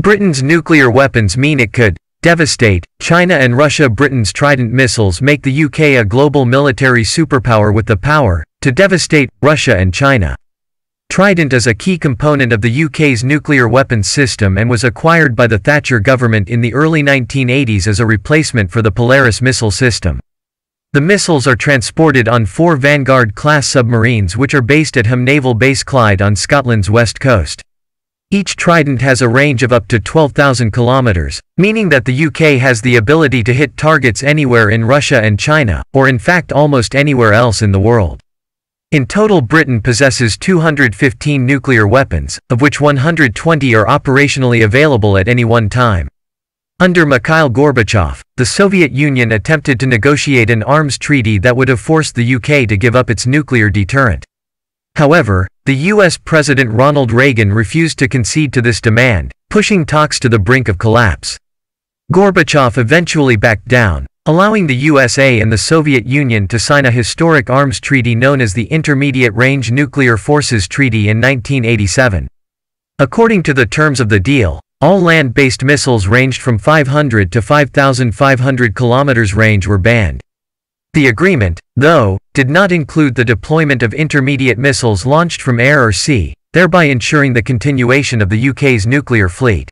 Britain's nuclear weapons mean it could devastate China and Russia. Britain's Trident missiles make the UK a global military superpower with the power to devastate Russia and China. Trident is a key component of the UK's nuclear weapons system and was acquired by the Thatcher government in the early 1980s as a replacement for the Polaris missile system. The missiles are transported on four Vanguard-class submarines which are based at Ham Naval Base Clyde on Scotland's west coast. Each Trident has a range of up to 12,000 kilometers, meaning that the UK has the ability to hit targets anywhere in Russia and China, or in fact almost anywhere else in the world. In total Britain possesses 215 nuclear weapons, of which 120 are operationally available at any one time. Under Mikhail Gorbachev, the Soviet Union attempted to negotiate an arms treaty that would have forced the UK to give up its nuclear deterrent. However, the U.S. President Ronald Reagan refused to concede to this demand, pushing talks to the brink of collapse. Gorbachev eventually backed down, allowing the USA and the Soviet Union to sign a historic arms treaty known as the Intermediate Range Nuclear Forces Treaty in 1987. According to the terms of the deal, all land-based missiles ranged from 500 to 5,500 kilometers range were banned. The agreement, though, did not include the deployment of intermediate missiles launched from air or sea, thereby ensuring the continuation of the UK's nuclear fleet.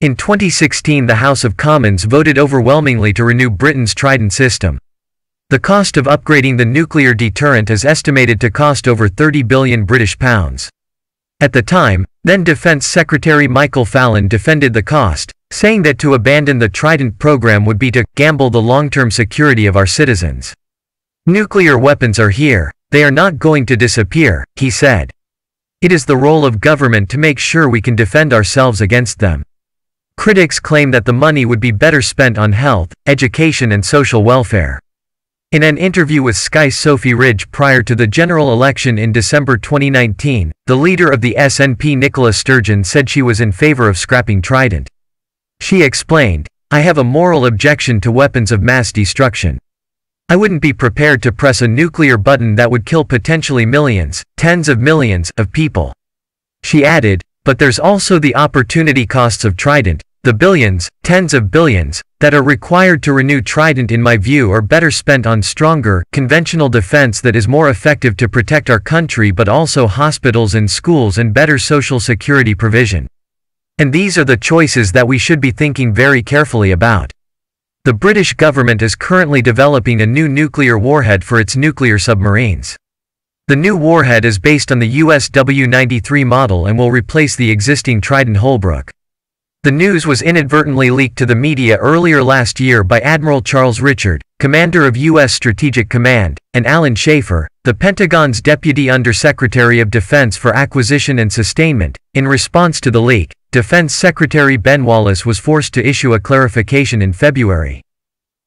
In 2016 the House of Commons voted overwhelmingly to renew Britain's Trident system. The cost of upgrading the nuclear deterrent is estimated to cost over 30 billion British pounds. At the time, then Defence Secretary Michael Fallon defended the cost, saying that to abandon the Trident program would be to gamble the long-term security of our citizens. Nuclear weapons are here, they are not going to disappear, he said. It is the role of government to make sure we can defend ourselves against them. Critics claim that the money would be better spent on health, education and social welfare. In an interview with Sky Sophie Ridge prior to the general election in December 2019, the leader of the SNP Nicola Sturgeon said she was in favor of scrapping Trident. She explained, I have a moral objection to weapons of mass destruction. I wouldn't be prepared to press a nuclear button that would kill potentially millions, tens of millions, of people. She added, but there's also the opportunity costs of Trident, the billions, tens of billions, that are required to renew Trident in my view are better spent on stronger, conventional defense that is more effective to protect our country but also hospitals and schools and better social security provision. And these are the choices that we should be thinking very carefully about. The British government is currently developing a new nuclear warhead for its nuclear submarines. The new warhead is based on the US W-93 model and will replace the existing Trident Holbrook. The news was inadvertently leaked to the media earlier last year by Admiral Charles Richard, commander of U.S. Strategic Command, and Alan Schaefer, the Pentagon's Deputy Undersecretary of Defense for Acquisition and Sustainment. In response to the leak, Defense Secretary Ben Wallace was forced to issue a clarification in February.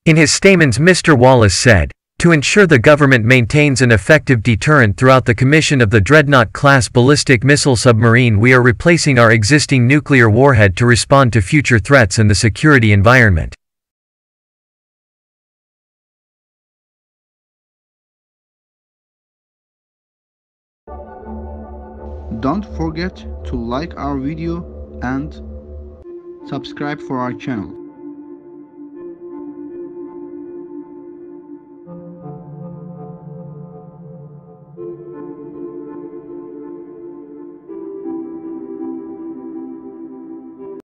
In his statements Mr. Wallace said, to ensure the government maintains an effective deterrent throughout the commission of the Dreadnought-class ballistic missile submarine we are replacing our existing nuclear warhead to respond to future threats in the security environment. Don't forget to like our video and subscribe for our channel.